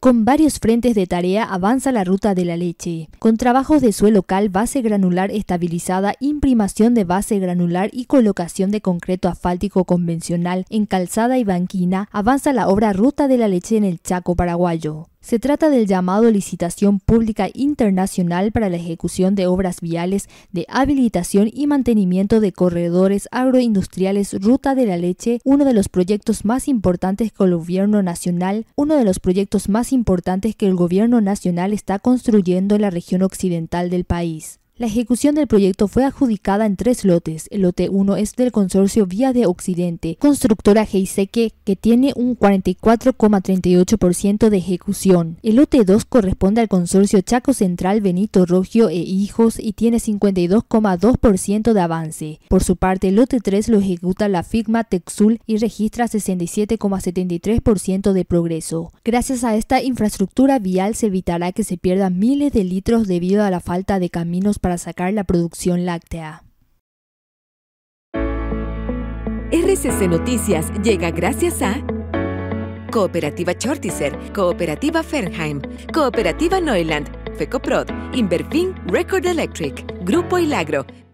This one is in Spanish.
Con varios frentes de tarea avanza la ruta de la leche, con trabajos de suelo cal, base granular estabilizada, imprimación de base granular y colocación de concreto asfáltico convencional en calzada y banquina, avanza la obra Ruta de la Leche en el Chaco paraguayo. Se trata del llamado licitación pública internacional para la ejecución de obras viales de habilitación y mantenimiento de corredores agroindustriales Ruta de la Leche, uno de los proyectos más importantes que el gobierno nacional, uno de los proyectos más importantes que el gobierno nacional está construyendo en la región occidental del país. La ejecución del proyecto fue adjudicada en tres lotes. El lote 1 es del consorcio Vía de Occidente, constructora Geiseque, que tiene un 44,38% de ejecución. El lote 2 corresponde al consorcio Chaco Central Benito Rogio e Hijos y tiene 52,2% de avance. Por su parte, el lote 3 lo ejecuta la Figma Texul y registra 67,73% de progreso. Gracias a esta infraestructura vial se evitará que se pierdan miles de litros debido a la falta de caminos para para sacar la producción láctea. RCC Noticias llega gracias a Cooperativa Chortiser, Cooperativa Fernheim, Cooperativa Neuland, FECOPROD, Inverfin Record Electric, Grupo Ilagro,